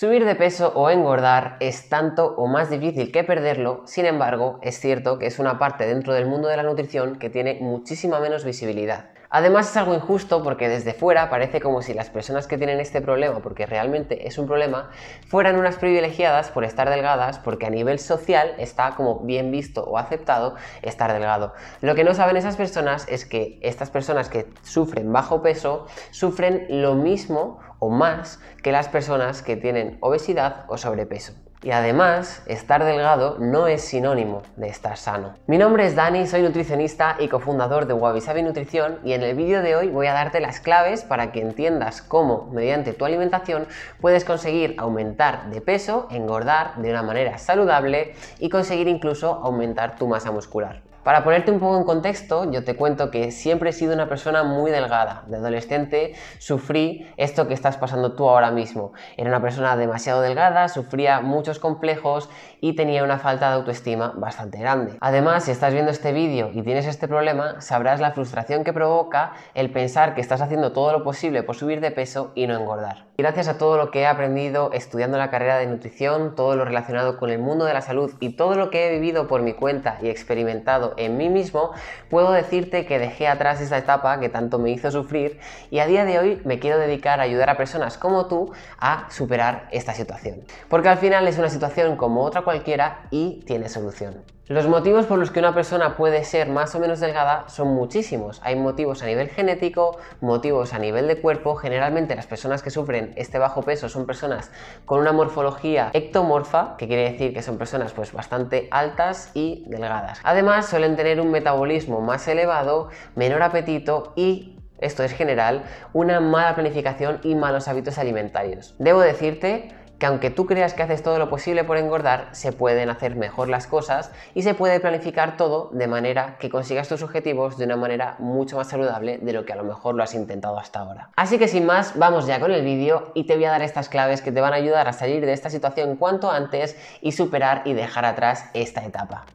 Subir de peso o engordar es tanto o más difícil que perderlo, sin embargo, es cierto que es una parte dentro del mundo de la nutrición que tiene muchísima menos visibilidad. Además es algo injusto porque desde fuera parece como si las personas que tienen este problema, porque realmente es un problema, fueran unas privilegiadas por estar delgadas, porque a nivel social está como bien visto o aceptado estar delgado. Lo que no saben esas personas es que estas personas que sufren bajo peso sufren lo mismo o más que las personas que tienen obesidad o sobrepeso. Y además, estar delgado no es sinónimo de estar sano. Mi nombre es Dani, soy nutricionista y cofundador de Wabi Nutrición y en el vídeo de hoy voy a darte las claves para que entiendas cómo, mediante tu alimentación, puedes conseguir aumentar de peso, engordar de una manera saludable y conseguir incluso aumentar tu masa muscular. Para ponerte un poco en contexto, yo te cuento que siempre he sido una persona muy delgada. De adolescente sufrí esto que estás pasando tú ahora mismo. Era una persona demasiado delgada, sufría muchos complejos y tenía una falta de autoestima bastante grande. Además, si estás viendo este vídeo y tienes este problema, sabrás la frustración que provoca el pensar que estás haciendo todo lo posible por subir de peso y no engordar. gracias a todo lo que he aprendido estudiando la carrera de nutrición, todo lo relacionado con el mundo de la salud y todo lo que he vivido por mi cuenta y experimentado en mí mismo, puedo decirte que dejé atrás esa etapa que tanto me hizo sufrir y a día de hoy me quiero dedicar a ayudar a personas como tú a superar esta situación. Porque al final es una situación como otra cualquiera y tiene solución. Los motivos por los que una persona puede ser más o menos delgada son muchísimos. Hay motivos a nivel genético, motivos a nivel de cuerpo. Generalmente las personas que sufren este bajo peso son personas con una morfología ectomorfa, que quiere decir que son personas pues bastante altas y delgadas. Además suelen tener un metabolismo más elevado, menor apetito y esto es general, una mala planificación y malos hábitos alimentarios. Debo decirte que aunque tú creas que haces todo lo posible por engordar, se pueden hacer mejor las cosas y se puede planificar todo de manera que consigas tus objetivos de una manera mucho más saludable de lo que a lo mejor lo has intentado hasta ahora. Así que sin más, vamos ya con el vídeo y te voy a dar estas claves que te van a ayudar a salir de esta situación cuanto antes y superar y dejar atrás esta etapa.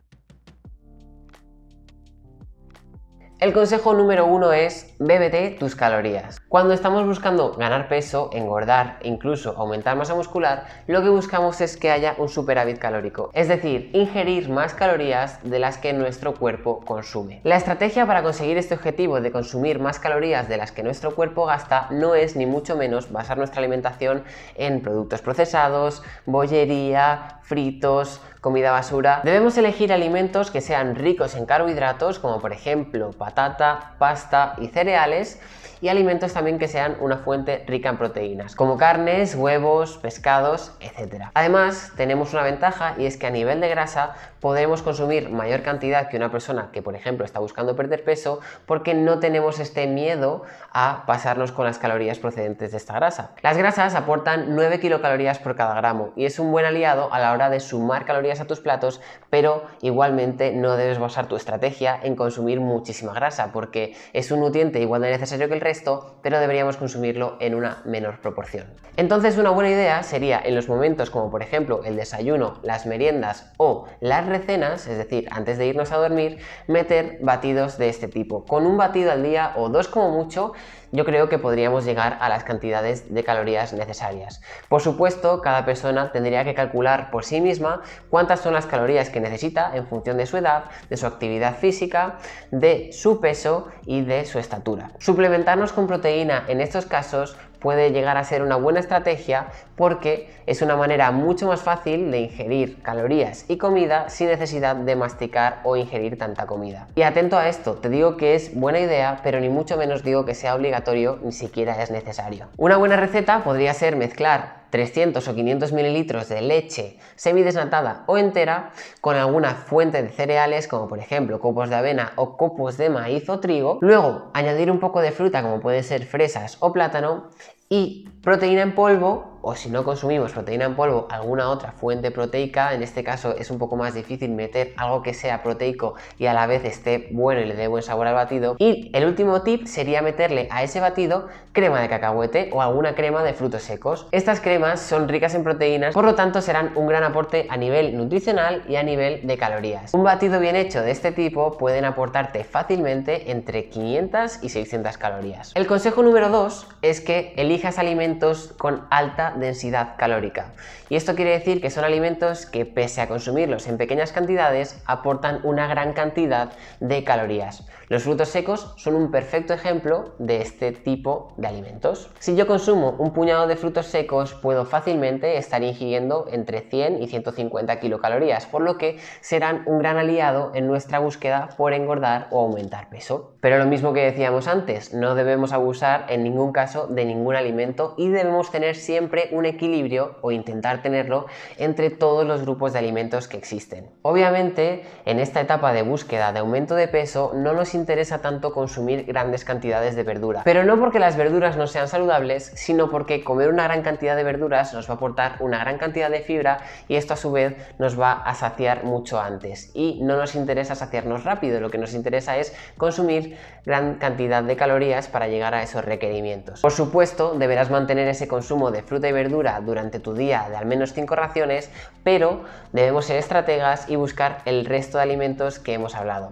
El consejo número uno es bébete tus calorías. Cuando estamos buscando ganar peso, engordar, e incluso aumentar masa muscular, lo que buscamos es que haya un superávit calórico, es decir, ingerir más calorías de las que nuestro cuerpo consume. La estrategia para conseguir este objetivo de consumir más calorías de las que nuestro cuerpo gasta no es ni mucho menos basar nuestra alimentación en productos procesados, bollería, fritos, comida basura, debemos elegir alimentos que sean ricos en carbohidratos, como por ejemplo patata, pasta y cereales, y alimentos también que sean una fuente rica en proteínas, como carnes, huevos, pescados, etc. Además, tenemos una ventaja y es que a nivel de grasa podemos consumir mayor cantidad que una persona que, por ejemplo, está buscando perder peso porque no tenemos este miedo a pasarnos con las calorías procedentes de esta grasa. Las grasas aportan 9 kilocalorías por cada gramo y es un buen aliado a la hora de sumar calorías a tus platos, pero igualmente no debes basar tu estrategia en consumir muchísima grasa, porque es un nutriente igual de necesario que el resto, pero deberíamos consumirlo en una menor proporción. Entonces una buena idea sería en los momentos como por ejemplo el desayuno, las meriendas o las recenas, es decir, antes de irnos a dormir, meter batidos de este tipo. Con un batido al día o dos como mucho, yo creo que podríamos llegar a las cantidades de calorías necesarias. Por supuesto, cada persona tendría que calcular por sí misma cuántas son las calorías que necesita en función de su edad, de su actividad física, de su peso y de su estatura. Suplementarnos con proteína en estos casos puede llegar a ser una buena estrategia porque es una manera mucho más fácil de ingerir calorías y comida sin necesidad de masticar o ingerir tanta comida. Y atento a esto, te digo que es buena idea, pero ni mucho menos digo que sea obligatorio, ni siquiera es necesario. Una buena receta podría ser mezclar 300 o 500 mililitros de leche semidesnatada o entera con alguna fuente de cereales como por ejemplo copos de avena o copos de maíz o trigo, luego añadir un poco de fruta como puede ser fresas o plátano y proteína en polvo, o si no consumimos proteína en polvo, alguna otra fuente proteica, en este caso es un poco más difícil meter algo que sea proteico y a la vez esté bueno y le dé buen sabor al batido. Y el último tip sería meterle a ese batido crema de cacahuete o alguna crema de frutos secos. Estas cremas son ricas en proteínas, por lo tanto serán un gran aporte a nivel nutricional y a nivel de calorías. Un batido bien hecho de este tipo pueden aportarte fácilmente entre 500 y 600 calorías. El consejo número 2 es que elige alimentos con alta densidad calórica. Y esto quiere decir que son alimentos que pese a consumirlos en pequeñas cantidades aportan una gran cantidad de calorías. Los frutos secos son un perfecto ejemplo de este tipo de alimentos. Si yo consumo un puñado de frutos secos puedo fácilmente estar ingiriendo entre 100 y 150 kilocalorías, por lo que serán un gran aliado en nuestra búsqueda por engordar o aumentar peso. Pero lo mismo que decíamos antes, no debemos abusar en ningún caso de ningún alimento y debemos tener siempre un equilibrio o intentar tenerlo entre todos los grupos de alimentos que existen. Obviamente, en esta etapa de búsqueda de aumento de peso no nos interesa tanto consumir grandes cantidades de verdura, pero no porque las verduras no sean saludables, sino porque comer una gran cantidad de verduras nos va a aportar una gran cantidad de fibra y esto a su vez nos va a saciar mucho antes y no nos interesa saciarnos rápido, lo que nos interesa es consumir gran cantidad de calorías para llegar a esos requerimientos. Por supuesto, deberás mantener ese consumo de fruta y verdura durante tu día de al menos 5 raciones, pero debemos ser estrategas y buscar el resto de alimentos que hemos hablado.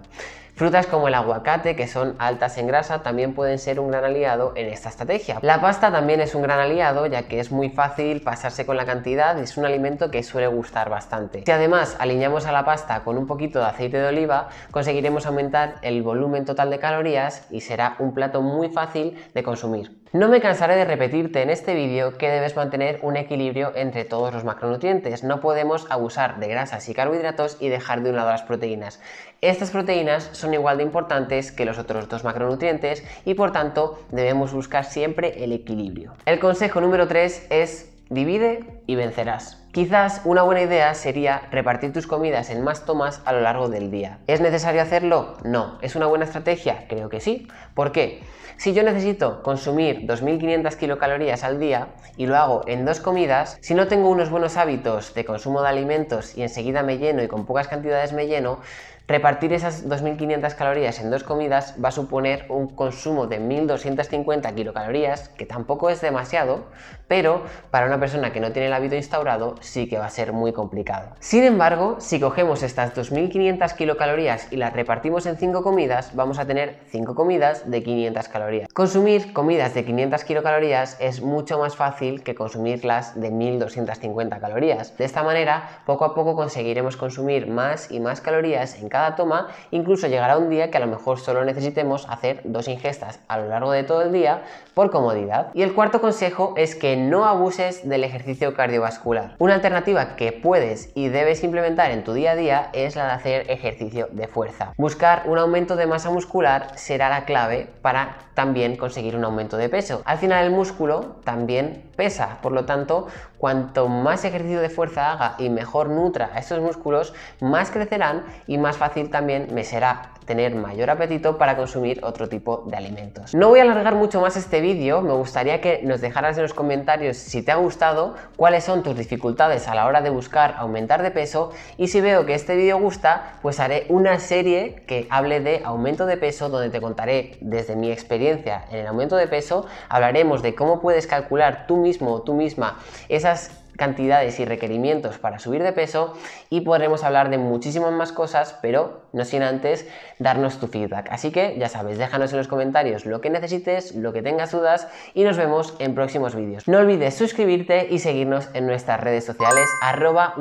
Frutas como el aguacate, que son altas en grasa, también pueden ser un gran aliado en esta estrategia. La pasta también es un gran aliado, ya que es muy fácil pasarse con la cantidad y es un alimento que suele gustar bastante. Si además alineamos a la pasta con un poquito de aceite de oliva, conseguiremos aumentar el volumen total de calorías y será un plato muy fácil de consumir. No me cansaré de repetirte en este vídeo que debes mantener un equilibrio entre todos los macronutrientes. No podemos abusar de grasas y carbohidratos y dejar de un lado las proteínas. Estas proteínas son igual de importantes que los otros dos macronutrientes y por tanto debemos buscar siempre el equilibrio. El consejo número 3 es divide y vencerás. Quizás una buena idea sería repartir tus comidas en más tomas a lo largo del día. ¿Es necesario hacerlo? No. ¿Es una buena estrategia? Creo que sí. ¿Por qué? Si yo necesito consumir 2.500 kilocalorías al día y lo hago en dos comidas, si no tengo unos buenos hábitos de consumo de alimentos y enseguida me lleno y con pocas cantidades me lleno, Repartir esas 2.500 calorías en dos comidas va a suponer un consumo de 1.250 kilocalorías, que tampoco es demasiado, pero para una persona que no tiene el hábito instaurado sí que va a ser muy complicado. Sin embargo, si cogemos estas 2.500 kilocalorías y las repartimos en cinco comidas, vamos a tener 5 comidas de 500 calorías. Consumir comidas de 500 kilocalorías es mucho más fácil que consumirlas de 1.250 calorías. De esta manera, poco a poco conseguiremos consumir más y más calorías en cada toma, incluso llegará un día que a lo mejor solo necesitemos hacer dos ingestas a lo largo de todo el día por comodidad. Y el cuarto consejo es que no abuses del ejercicio cardiovascular. Una alternativa que puedes y debes implementar en tu día a día es la de hacer ejercicio de fuerza. Buscar un aumento de masa muscular será la clave para también conseguir un aumento de peso. Al final el músculo también pesa, por lo tanto, cuanto más ejercicio de fuerza haga y mejor nutra a estos músculos, más crecerán y más fácil también me será tener mayor apetito para consumir otro tipo de alimentos. No voy a alargar mucho más este vídeo, me gustaría que nos dejaras en los comentarios si te ha gustado, cuáles son tus dificultades a la hora de buscar aumentar de peso y si veo que este vídeo gusta, pues haré una serie que hable de aumento de peso donde te contaré desde mi experiencia en el aumento de peso, hablaremos de cómo puedes calcular tú mismo o tú misma esas cantidades y requerimientos para subir de peso y podremos hablar de muchísimas más cosas, pero no sin antes darnos tu feedback. Así que ya sabes, déjanos en los comentarios lo que necesites, lo que tengas dudas y nos vemos en próximos vídeos. No olvides suscribirte y seguirnos en nuestras redes sociales arroba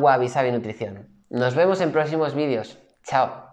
Nos vemos en próximos vídeos. Chao.